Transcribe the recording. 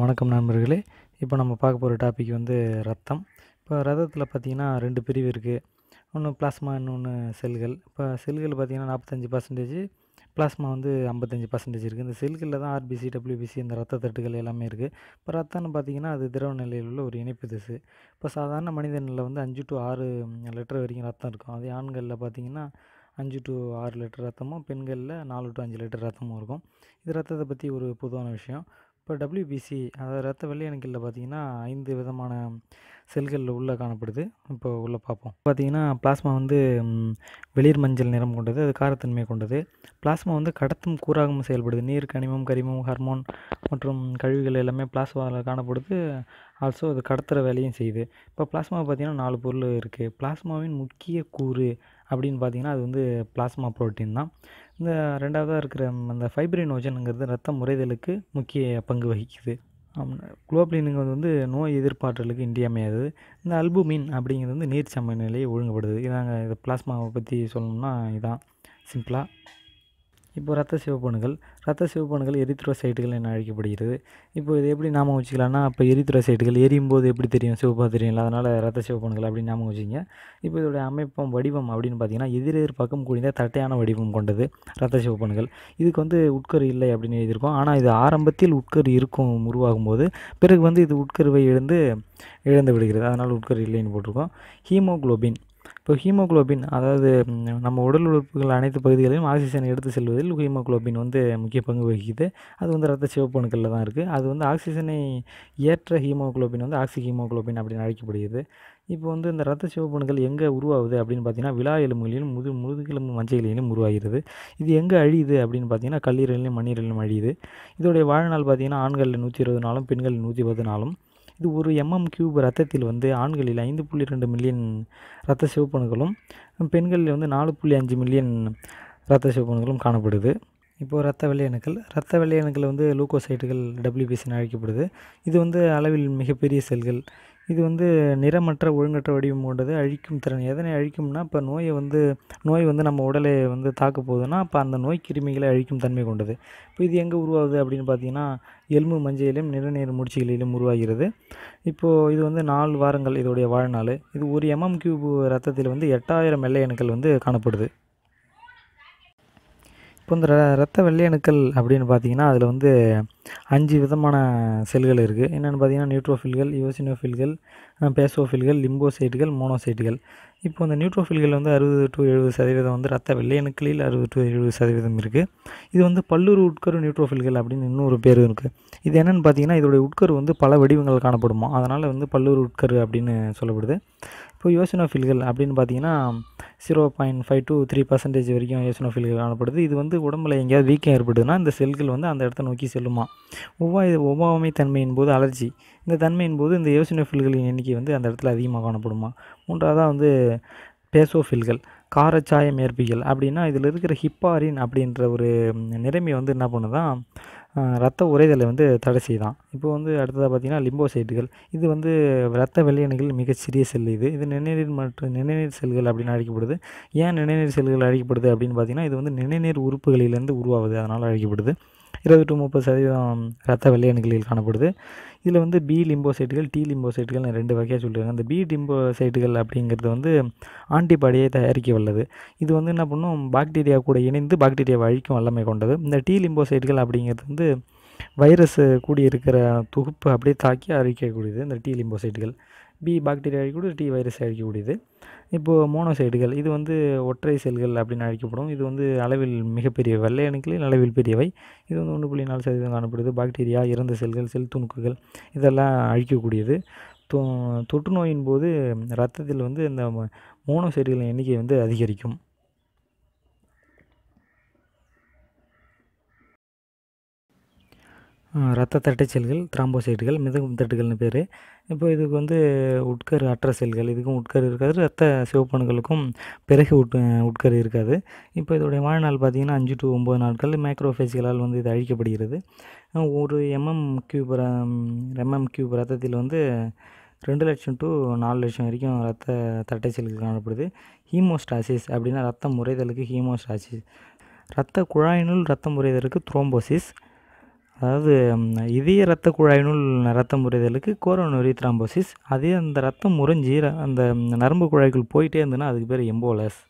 வணக்கம் நண்பர்களே இப்போ நம்ம பார்க்க போகிற டாபிக் வந்து ரத்தம் இப்போ ரத்தத்தில் பார்த்திங்கன்னா ரெண்டு பிரிவு இருக்குது ஒன்று பிளாஸ்மா இன்னொன்று செல்கள் இப்போ செல்கள் பார்த்திங்கன்னா நாற்பத்தஞ்சு பர்சன்டேஜ் பிளாஸ்மா வந்து ஐம்பத்தஞ்சு பர்சன்டேஜ் இருக்குது இந்த செல்களில் தான் ஆர்பிசி டபிள்யூபிசி இந்த ரத்த தட்டுகள் எல்லாமே இருக்குது இப்போ ரத்தம்னு பார்த்திங்கன்னா அது திரவ நிலையில் உள்ள ஒரு இணைப்பு திசு இப்போ சாதாரண மனிதனில் வந்து அஞ்சு டு ஆறு லிட்டர் வரைக்கும் ரத்தம் இருக்கும் அதே ஆண்களில் பார்த்திங்கன்னா அஞ்சு டு ஆறு லிட்டர் ரத்தமும் பெண்களில் நாலு டு அஞ்சு லிட்டர் ரத்தமும் இருக்கும் இது ரத்தத்தை பற்றி ஒரு பொதுவான விஷயம் இப்போ டபிள்யூபிசி அதாவது ரத்த வெள்ளை அணுக்களில் பார்த்திங்கன்னா ஐந்து விதமான செல்களில் உள்ளே காணப்படுது இப்போ உள்ளே பார்ப்போம் பார்த்திங்கன்னா பிளாஸ்மா வந்து வெளிர் மஞ்சள் நிறம் கொண்டது அது காரத்தன்மை கொண்டது பிளாஸ்மா வந்து கடத்தும் கூறாகவும் செயல்படுது நீர் கனிமம் கரிமம் ஹார்மோன் மற்றும் கழிவுகள் எல்லாமே பிளாஸ்மாவில் காணப்படுது ஆல்சோ அது கடத்துகிற வேலையும் செய்யுது இப்போ பிளாஸ்மா பார்த்திங்கன்னா நாலு பொருள் இருக்குது பிளாஸ்மாவின் முக்கிய கூறு அப்படின்னு பார்த்தீங்கன்னா அது வந்து பிளாஸ்மா புரோட்டீன் தான் இந்த ரெண்டாவதாக இருக்கிற அந்த ஃபைப்ரினோஜனுங்கிறது ரத்த முறைதலுக்கு முக்கிய பங்கு வகிக்குது குளோப்ளீனுங்கிறது வந்து நோய் எதிர்ப்பாற்றலுக்கு இன்றியமையாது இந்த அல்புமின் அப்படிங்கிறது வந்து நீர் சமநிலையை ஒழுங்குபடுது இதாங்க இது பிளாஸ்மாவை பற்றி சொல்லணும்னா இதான் சிம்பிளாக இப்போ ரத்த சிவப்பணுகள் ரத்த எரித்துற சைட்டுகள் என அழைக்கப்படுகிறது இப்போ இது எப்படி நாம வச்சுக்கலாம்னா இப்போ சைட்டுகள் எரியும் போது எப்படி தெரியும் சிவப்பாக தெரியும்ல அதனால் ரத்த சிவப்பணுகள் அப்படின்னு ஞாபகம் வச்சுங்க இப்போ இதோடைய அமைப்பம் வடிவம் அப்படின்னு பார்த்தீங்கன்னா எதிரெதிர் பக்கம் கூடிய தட்டையான வடிவம் கொண்டது ரத்த சிவப்பணுகள் இதுக்கு வந்து உட்கரு இல்லை அப்படின்னு எழுதியிருக்கோம் ஆனால் இது ஆரம்பத்தில் உட்கரு இருக்கும் உருவாகும் போது பிறகு வந்து இது உட்கருவை எழுந்து இழந்து விடுகிறது அதனால் உட்கரு இல்லைன்னு போட்டிருக்கோம் ஹீமோக்ளோபின் இப்போ ஹீமோக்ளோபின் அதாவது நம்ம உடல் உறுப்புகள் அனைத்து பகுதிகளிலும் ஆக்சிஜன் எடுத்து செல்வதில் ஹீமோக்ளோபின் வந்து முக்கிய பங்கு வகிக்குது அது வந்து ரத்த சிவப்பணுக்களில் தான் இருக்குது அது வந்து ஆக்சிஜனை ஏற்ற ஹீமோக்ளோபின் வந்து ஆக்சி ஹீமோக்ளோபின் அப்படின்னு அழைக்கப்படுகிறது இப்போ வந்து இந்த ரத்த சிவப்பணுக்கள் எங்கே உருவாகுது அப்படின்னு பார்த்தீங்கன்னா விழா எலும்புகளிலும் முது முதுகெலும்பு மஞ்சைகளிலும் உருவாகிறது இது எங்கே அழியுது அப்படின்னு பார்த்தீங்கன்னா கல்லீரலிலும் மண்ணீரலிலும் அழியுது இதோடைய வாழ்நாள் பார்த்திங்கன்னா ஆண்களில் நூற்றி இருபது நாளும் பெண்களில் நூற்றி பத்து நாளும் இது ஒரு எம்எம் கியூப் ரத்தத்தில் வந்து ஆண்களில் ஐந்து புள்ளி ரெண்டு மில்லியன் இரத்த சிவப்பணுக்களும் பெண்களில் வந்து நாலு புள்ளி அஞ்சு மில்லியன் இரத்த சிவப்பணுகளும் காணப்படுது இப்போது ரத்த வெள்ளையணுக்கள் ரத்த வெள்ளையணுக்கள் வந்து லூக்கோசைட்டுகள் டபிள்யூபிசின்னு அழைக்கப்படுது இது வந்து அளவில் மிகப்பெரிய செல்கள் இது வந்து நிறமற்ற ஒழுங்கற்ற வடிவம் கொண்டது அழிக்கும் திறன் எதனை அழிக்கும்னா இப்போ நோயை வந்து நோய் வந்து நம்ம உடலை வந்து தாக்க போகுதுன்னா அப்போ அந்த நோய் கிருமிகளை அழிக்கும் தன்மை கொண்டது இப்போ இது எங்கே உருவாகுது அப்படின்னு பார்த்தீங்கன்னா எலும்பு மஞ்சையிலும் நிறநீர் முடிச்சுகளிலும் உருவாகிறது இப்போது இது வந்து நாலு வாரங்கள் இதோடைய வாழ்நாள் இது ஒரு எம்எம் கியூப் ரத்தத்தில் வந்து எட்டாயிரம் எல்லை அணுக்கள் வந்து காணப்படுது இப்போ இந்த ரத்த வெள்ளையணுக்கள் அப்படின்னு பார்த்தீங்கன்னா அதில் வந்து அஞ்சு விதமான செல்கள் இருக்குது என்னென்னு பார்த்தீங்கன்னா நியூட்ரோஃபில்கள் யோசினோஃபில்கள் பேசோஃபில்கள் லிம்போசைட்டுகள் மோனோசைட்டுகள் இப்போ இந்த நியூட்ரோஃபில்கள் வந்து அறுபது டு எழுபது சதவீதம் வந்து ரத்த வெள்ளையணுக்களில் அறுபது டு எழுபது சதவீதம் இருக்குது இது வந்து பல்லுறு உட்கரு நியூட்ரோஃபில்கள் அப்படின்னு இன்னொரு பேர் இருக்குது இது என்னென்னு பார்த்தீங்கன்னா இதோடைய உட்கரு வந்து பல வடிவங்கள் காணப்படுமா அதனால் வந்து பல்லுறு உட்கரு அப்படின்னு சொல்லப்படுது இப்போ யோசினோஃபில்கள் அப்படின்னு பார்த்தீங்கன்னா zero point five two three percentage வரைக்கும் யோசனோஃபில் காணப்படுது இது வந்து உடம்புல எங்கேயாவது வீக்கம் ஏற்படுதுன்னா இந்த செல்கள் வந்து அந்த இடத்த நோக்கி செல்லுமா ஒவ்வாய் ஒவ்வாமை தன்மையின் போது அலர்ஜி இந்த தன்மையின் போது இந்த யோசனோஃபில்களின் எண்ணிக்கை வந்து அந்த இடத்துல அதிகமாக காணப்படுமா மூன்றாவதாக வந்து பேசோஃபில்கள் காரச்சாய ஏற்பிகள் அப்படின்னா இதில் இருக்கிற ஹிப்பாரின் அப்படின்ற ஒரு நிலைமை வந்து என்ன பண்ணுதான் ரத்த உறைதலை வந்து தடை செய்தான் இப்போது வந்து அடுத்ததாக பார்த்திங்கன்னா லிம்போசைட்டுகள் இது வந்து ரத்த வெள்ளையணுகள் மிகச்சிறிய செல் இது இது நிணநீர் மற்றும் நிணநீர் செல்கள் அப்படின்னு அழைக்கப்படுது ஏன் நிணநீர் செல்கள் அழைக்கப்படுது அப்படின்னு பார்த்திங்கன்னா இது வந்து நிணநீர் உறுப்புகளிலிருந்து உருவாகுது அதனால் அழைக்கப்படுது இருபது டு முப்பது சதவீதம் ரத்த வெள்ளையணுகளில் காணப்படுது இதில் வந்து பி லிம்போசைட்டுகள் டி லிம்போசைட்டுகள் ரெண்டு வகையாக சொல்லியிருக்காங்க அந்த பி லிம்போசைட்டுகள் அப்படிங்கிறது வந்து ஆன்டிபாடியை தயாரிக்க வல்லது இது வந்து என்ன பண்ணும் பாக்டீரியா கூட இணைந்து பாக்டீரியாவை அழிக்கும் வல்லமை கொண்டது இந்த டி லிம்போசைட்டுகள் அப்படிங்கிறது வந்து வைரஸு கூடி இருக்கிற தொகுப்பு அப்படியே தாக்கி அழிக்கக்கூடியது இந்த டி லிம்போசைட்டுகள் பி பாக்டீரியா அழிக்கக்கூடியது டி வைரஸ் அழிக்கக்கூடியது இப்போது மோனோசைடுகள் இது வந்து ஒற்றை செல்கள் அப்படின்னு அழைக்கப்படும் இது வந்து அளவில் மிகப்பெரிய வெள்ளை அணுக்களில் அளவில் பெரியவை இது வந்து ஒன்று புள்ளி நாலு சதவீதம் காணப்படுது பாக்டீரியா இறந்த செல்கள் செல் துணுக்குகள் இதெல்லாம் அழிக்கக்கூடியது தொ தொற்று நோயின் போது ரத்தத்தில் வந்து இந்த மோனோசைடுகளின் எண்ணிக்கை வந்து அதிகரிக்கும் ரத்த தட்டை செல்கள் த்ராம்போசைட்டுகள் மிதக்கும் தட்டுகள்னு பேர் இப்போ இதுக்கு வந்து உட்கரு அற்ற செல்கள் இதுக்கும் உட்கரு இருக்காது ரத்த சிவப்பணுக்களுக்கும் பிறகு உட் உட்கரு இருக்காது இப்போ இதோடைய வாழ்நாள் பார்த்திங்கன்னா அஞ்சு டு ஒம்பது நாட்கள் மேக்ரோஃபேஜ்களால் வந்து இது அழிக்கப்படுகிறது ஒரு எம்எம் கியூப் எம்எம் கியூப் ரத்தத்தில் வந்து ரெண்டு லட்சம் டு நாலு லட்சம் வரைக்கும் ரத்த தட்டை செல்கள் காணப்படுது ஹீமோஸ்டாசிஸ் அப்படின்னா ரத்தம் முறைதலுக்கு ஹீமோஸ்டாசிஸ் ரத்த குழாயினுள் ரத்தம் முறைதலுக்கு த்ரோம்போசிஸ் அதாவது இதய இரத்த குழாயினுள் ரத்தம் முறைதலுக்கு கோரோனரி த்ராம்போசிஸ் அதே அந்த ரத்தம் உறிஞ்சி அந்த நரம்பு குழாய்க்குள் போயிட்டே இருந்ததுன்னா அதுக்கு பேர் எம்போலஸ்